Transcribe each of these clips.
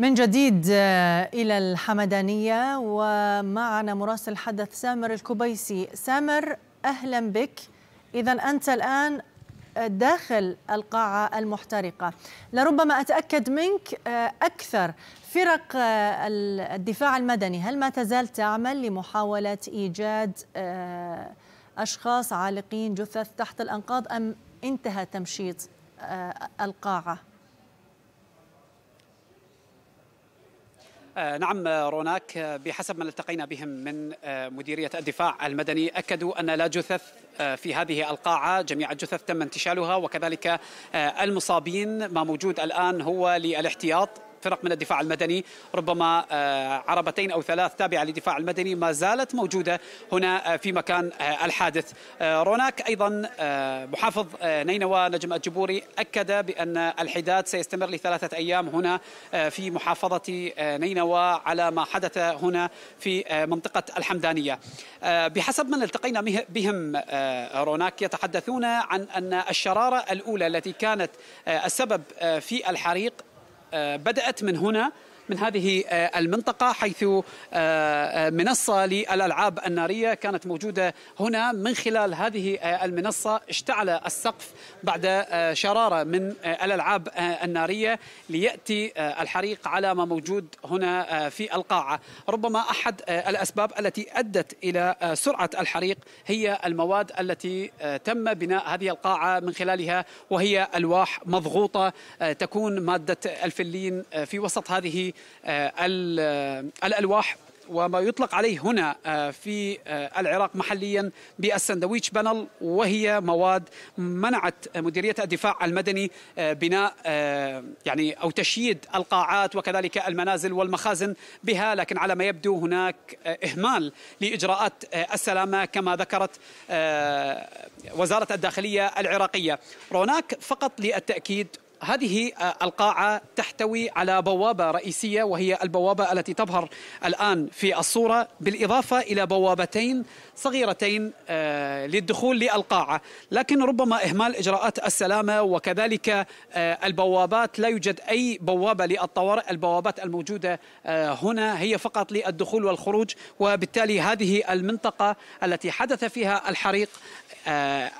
من جديد آه، إلى الحمدانية ومعنا مراسل حدث سامر الكبيسي سامر أهلا بك إذا أنت الآن آه، داخل القاعة المحترقة لربما أتأكد منك آه، أكثر فرق الدفاع المدني هل ما تزال تعمل لمحاولة إيجاد أشخاص عالقين جثث تحت الأنقاض أم انتهى تمشيط القاعة؟ آه، نعم روناك آه، بحسب ما التقينا بهم من آه، مديرية الدفاع المدني أكدوا أن لا جثث في هذه القاعة جميع الجثث تم انتشالها وكذلك المصابين ما موجود الآن هو للاحتياط فرق من الدفاع المدني ربما آه، عربتين أو ثلاث تابعة للدفاع المدني ما زالت موجودة هنا آه، في مكان آه، الحادث روناك أيضا محافظ نينوى نجم الجبوري أكد بأن الحداد سيستمر لثلاثة أيام هنا في محافظة نينوى على ما حدث هنا في منطقة الحمدانية بحسب من التقينا بهم روناك يتحدثون عن أن الشرارة الأولى التي كانت السبب في الحريق آه، بدأت من هنا من هذه آه، المنطقة حيث آه، آه، منصة للألعاب النارية كانت موجودة هنا من خلال هذه المنصة اشتعل السقف بعد شرارة من الألعاب النارية ليأتي الحريق على ما موجود هنا في القاعة ربما أحد الأسباب التي أدت إلى سرعة الحريق هي المواد التي تم بناء هذه القاعة من خلالها وهي ألواح مضغوطة تكون مادة الفلين في وسط هذه آه، آه، الألواح وما يطلق عليه هنا آه، في العراق محليا بالسندويتش بانل وهي مواد منعت مديريه الدفاع المدني بناء يعني او تشييد القاعات وكذلك المنازل والمخازن بها لكن على ما يبدو هناك اهمال لاجراءات السلامه كما ذكرت وزاره الداخليه العراقيه روناك فقط للتاكيد هذه آه، القاعة تحتوي على بوابة رئيسية وهي البوابة التي تظهر الآن في الصورة بالإضافة إلى بوابتين صغيرتين آه، للدخول للقاعة لكن ربما إهمال إجراءات السلامة وكذلك آه، البوابات لا يوجد أي بوابة للطوارئ البوابات الموجودة هنا هي فقط للدخول والخروج وبالتالي هذه المنطقة التي حدث فيها الحريق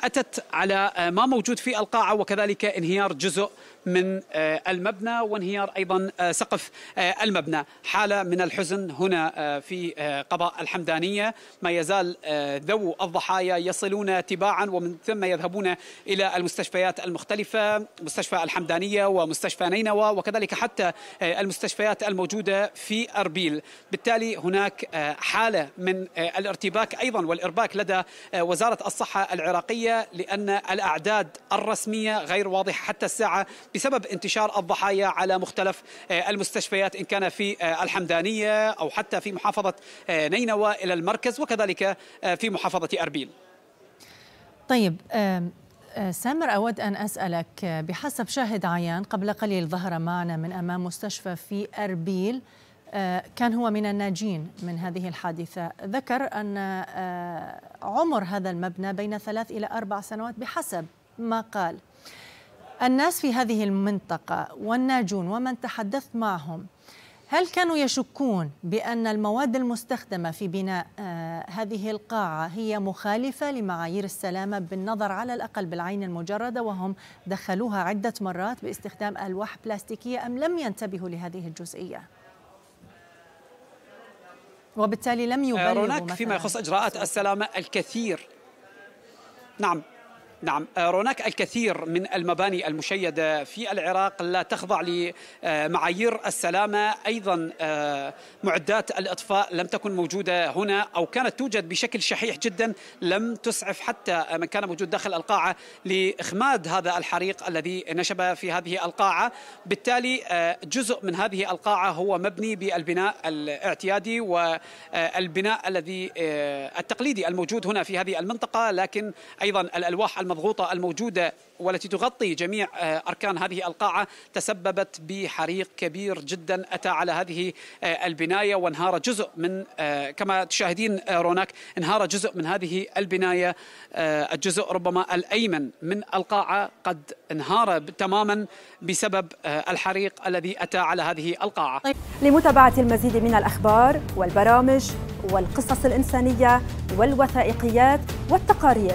أتت على ما موجود في القاعة وكذلك انهيار جزء من آه، المبنى وانهيار أيضا آه، سقف آه، المبنى حالة من الحزن هنا في قضاء الحمدانية ما يزال ذو الضحايا يصلون تباعا ومن ثم يذهبون إلى المستشفيات المختلفة مستشفى الحمدانية ومستشفى نينوى وكذلك حتى المستشفيات الموجودة في أربيل بالتالي هناك حالة من الارتباك أيضا والإرباك لدى وزارة الصحة العراقية لأن الأعداد الرسمية غير واضحة حتى الساعة بسبب انتشار الضحايا على مختلف آه، المستشفيات إن كان في آه، الحمدانية أو حتى في محافظة آه، نينوى إلى المركز وكذلك في محافظة أربيل طيب سامر أود أن أسألك بحسب شاهد عيان قبل قليل ظهر معنا من أمام مستشفى في أربيل كان هو من الناجين من هذه الحادثة ذكر أن عمر هذا المبنى بين ثلاث إلى أربع سنوات بحسب ما قال الناس في هذه المنطقة والناجون ومن تحدثت معهم هل كانوا يشكون بأن المواد المستخدمة في بناء آه، هذه القاعة هي مخالفة لمعايير السلامة بالنظر على الأقل بالعين المجردة وهم دخلوها عدة مرات باستخدام ألواح بلاستيكية أم لم ينتبهوا لهذه الجزئية؟ وبالتالي لم يبلغوا هناك آه، فيما يخص إجراءات السلامة الكثير نعم نعم آه، هناك الكثير من المباني المشيدة في العراق لا تخضع لمعايير السلامة أيضا آه، معدات الإطفاء لم تكن موجودة هنا أو كانت توجد بشكل شحيح جدا لم تسعف حتى من كان موجود داخل القاعة لإخماد هذا الحريق الذي نشب في هذه القاعة بالتالي آه، جزء من هذه القاعة هو مبني بالبناء الاعتيادي والبناء الذي التقليدي الموجود هنا في هذه المنطقة لكن أيضا الألواح المضغوطة الموجودة والتي تغطي جميع آه، أركان هذه القاعة تسببت بحريق كبير جدا أتى على هذه آه، البناية وانهار جزء من آه، كما تشاهدين روناك انهار جزء من هذه البناية الجزء ربما الأيمن من القاعة قد انهار تماما بسبب الحريق الذي أتى على هذه القاعة لمتابعة المزيد من الأخبار والبرامج والقصص الإنسانية والوثائقيات والتقارير